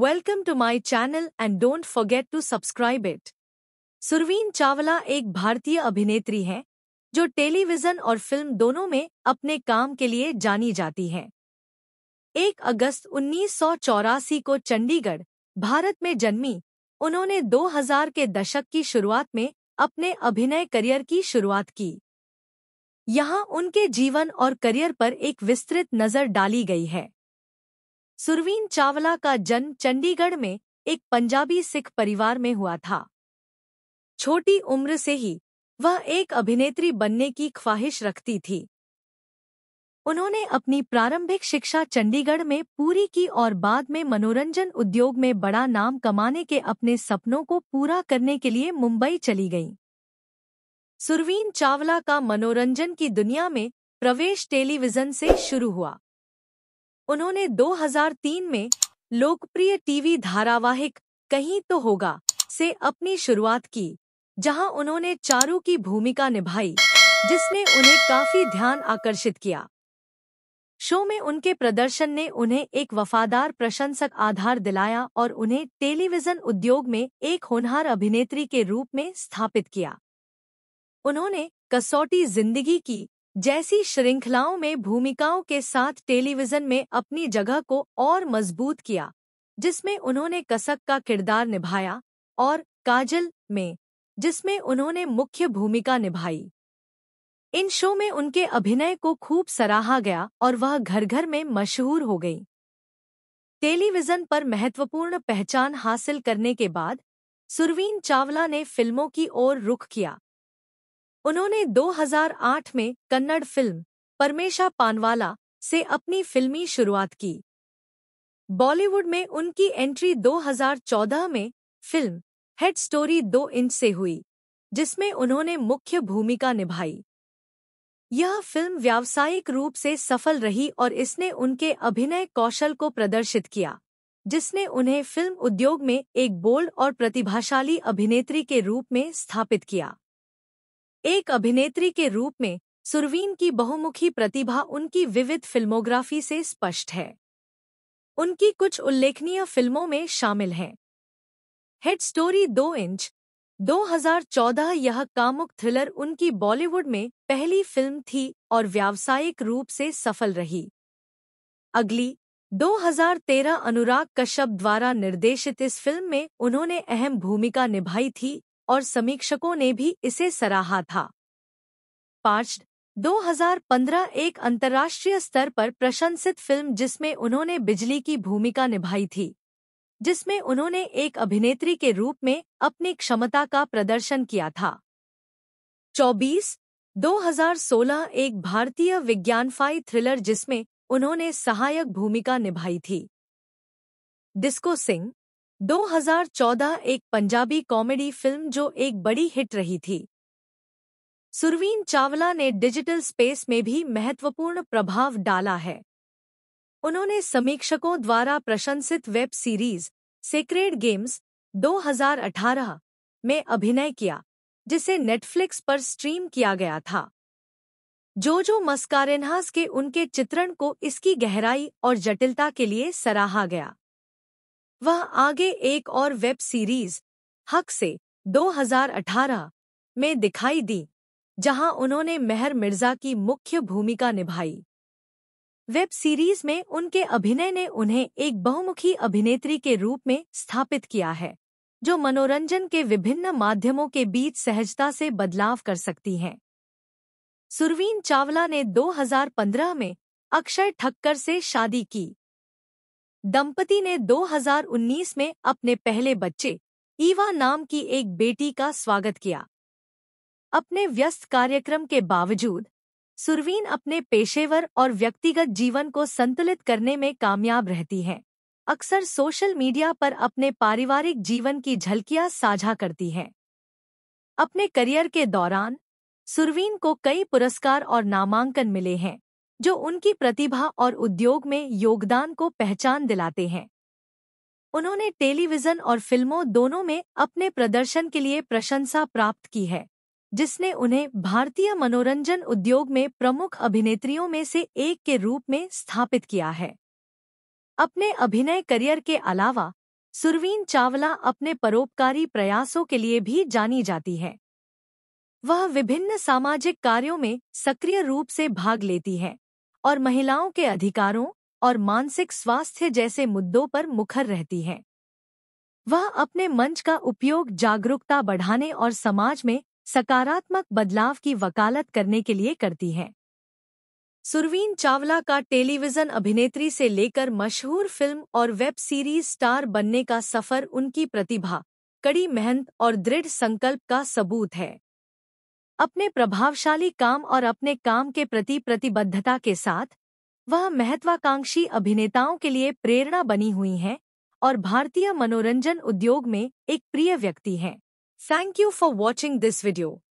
Welcome to my channel and don't forget to subscribe it. Surveen Chawla एक भारतीय अभिनेत्री हैं जो टेलीविजन और फिल्म दोनों में अपने काम के लिए जानी जाती हैं। एक अगस्त उन्नीस को चंडीगढ़ भारत में जन्मी उन्होंने 2000 के दशक की शुरुआत में अपने अभिनय करियर की शुरुआत की यहाँ उनके जीवन और करियर पर एक विस्तृत नजर डाली गई है सुरवीन चावला का जन्म चंडीगढ़ में एक पंजाबी सिख परिवार में हुआ था छोटी उम्र से ही वह एक अभिनेत्री बनने की ख्वाहिश रखती थी उन्होंने अपनी प्रारंभिक शिक्षा चंडीगढ़ में पूरी की और बाद में मनोरंजन उद्योग में बड़ा नाम कमाने के अपने सपनों को पूरा करने के लिए मुंबई चली गईं। सुरवीन चावला का मनोरंजन की दुनिया में प्रवेश टेलीविजन से शुरू हुआ उन्होंने 2003 में लोकप्रिय टीवी धारावाहिक कहीं तो होगा से अपनी शुरुआत की जहां उन्होंने चारू की भूमिका निभाई जिसने उन्हें काफी ध्यान आकर्षित किया शो में उनके प्रदर्शन ने उन्हें एक वफादार प्रशंसक आधार दिलाया और उन्हें टेलीविजन उद्योग में एक होनहार अभिनेत्री के रूप में स्थापित किया उन्होंने कसौटी जिंदगी की जैसी श्रृंखलाओं में भूमिकाओं के साथ टेलीविजन में अपनी जगह को और मजबूत किया जिसमें उन्होंने कसक का किरदार निभाया और काजल में जिसमें उन्होंने मुख्य भूमिका निभाई इन शो में उनके अभिनय को खूब सराहा गया और वह घर घर में मशहूर हो गई टेलीविजन पर महत्वपूर्ण पहचान हासिल करने के बाद सुरवीन चावला ने फिल्मों की ओर रुख किया उन्होंने 2008 में कन्नड़ फिल्म परमेशा पानवाला से अपनी फिल्मी शुरुआत की बॉलीवुड में उनकी एंट्री 2014 में फिल्म हेड स्टोरी दो इंच से हुई जिसमें उन्होंने मुख्य भूमिका निभाई यह फिल्म व्यावसायिक रूप से सफल रही और इसने उनके अभिनय कौशल को प्रदर्शित किया जिसने उन्हें फिल्म उद्योग में एक बोल्ड और प्रतिभाशाली अभिनेत्री के रूप में स्थापित किया एक अभिनेत्री के रूप में सुरवीन की बहुमुखी प्रतिभा उनकी विविध फिल्मोग्राफी से स्पष्ट है उनकी कुछ उल्लेखनीय फिल्मों में शामिल हैं हेड स्टोरी दो इंच 2014 यह कामुक थ्रिलर उनकी बॉलीवुड में पहली फिल्म थी और व्यावसायिक रूप से सफल रही अगली 2013 अनुराग कश्यप द्वारा निर्देशित इस फिल्म में उन्होंने अहम भूमिका निभाई थी और समीक्षकों ने भी इसे सराहा था पार्च 2015 एक अंतर्राष्ट्रीय स्तर पर प्रशंसित फिल्म जिसमें उन्होंने बिजली की भूमिका निभाई थी जिसमें उन्होंने एक अभिनेत्री के रूप में अपनी क्षमता का प्रदर्शन किया था 24 2016 एक भारतीय विज्ञानफाई थ्रिलर जिसमें उन्होंने सहायक भूमिका निभाई थी डिस्को सिंह 2014 एक पंजाबी कॉमेडी फिल्म जो एक बड़ी हिट रही थी सुरवीन चावला ने डिजिटल स्पेस में भी महत्वपूर्ण प्रभाव डाला है उन्होंने समीक्षकों द्वारा प्रशंसित वेब सीरीज सेक्रेड गेम्स 2018 में अभिनय किया जिसे नेटफ्लिक्स पर स्ट्रीम किया गया था जोजो मस्कारेनहास के उनके चित्रण को इसकी गहराई और जटिलता के लिए सराहा गया वह आगे एक और वेब सीरीज हक से 2018 में दिखाई दी जहां उन्होंने मेहर मिर्जा की मुख्य भूमिका निभाई वेब सीरीज में उनके अभिनय ने उन्हें एक बहुमुखी अभिनेत्री के रूप में स्थापित किया है जो मनोरंजन के विभिन्न माध्यमों के बीच सहजता से बदलाव कर सकती हैं सुरवीन चावला ने 2015 में अक्षय ठक्कर से शादी की दंपति ने 2019 में अपने पहले बच्चे ईवा नाम की एक बेटी का स्वागत किया अपने व्यस्त कार्यक्रम के बावजूद सुरवीन अपने पेशेवर और व्यक्तिगत जीवन को संतुलित करने में कामयाब रहती हैं अक्सर सोशल मीडिया पर अपने पारिवारिक जीवन की झलकियां साझा करती हैं अपने करियर के दौरान सुरवीन को कई पुरस्कार और नामांकन मिले हैं जो उनकी प्रतिभा और उद्योग में योगदान को पहचान दिलाते हैं उन्होंने टेलीविजन और फिल्मों दोनों में अपने प्रदर्शन के लिए प्रशंसा प्राप्त की है जिसने उन्हें भारतीय मनोरंजन उद्योग में प्रमुख अभिनेत्रियों में से एक के रूप में स्थापित किया है अपने अभिनय करियर के अलावा सुरवीन चावला अपने परोपकारी प्रयासों के लिए भी जानी जाती है वह विभिन्न सामाजिक कार्यों में सक्रिय रूप से भाग लेती है और महिलाओं के अधिकारों और मानसिक स्वास्थ्य जैसे मुद्दों पर मुखर रहती हैं वह अपने मंच का उपयोग जागरूकता बढ़ाने और समाज में सकारात्मक बदलाव की वकालत करने के लिए करती हैं सुरवीन चावला का टेलीविजन अभिनेत्री से लेकर मशहूर फिल्म और वेब सीरीज स्टार बनने का सफर उनकी प्रतिभा कड़ी मेहनत और दृढ़ संकल्प का सबूत है अपने प्रभावशाली काम और अपने काम के प्रति प्रतिबद्धता के साथ वह महत्वाकांक्षी अभिनेताओं के लिए प्रेरणा बनी हुई हैं और भारतीय मनोरंजन उद्योग में एक प्रिय व्यक्ति हैं thank you for watching this video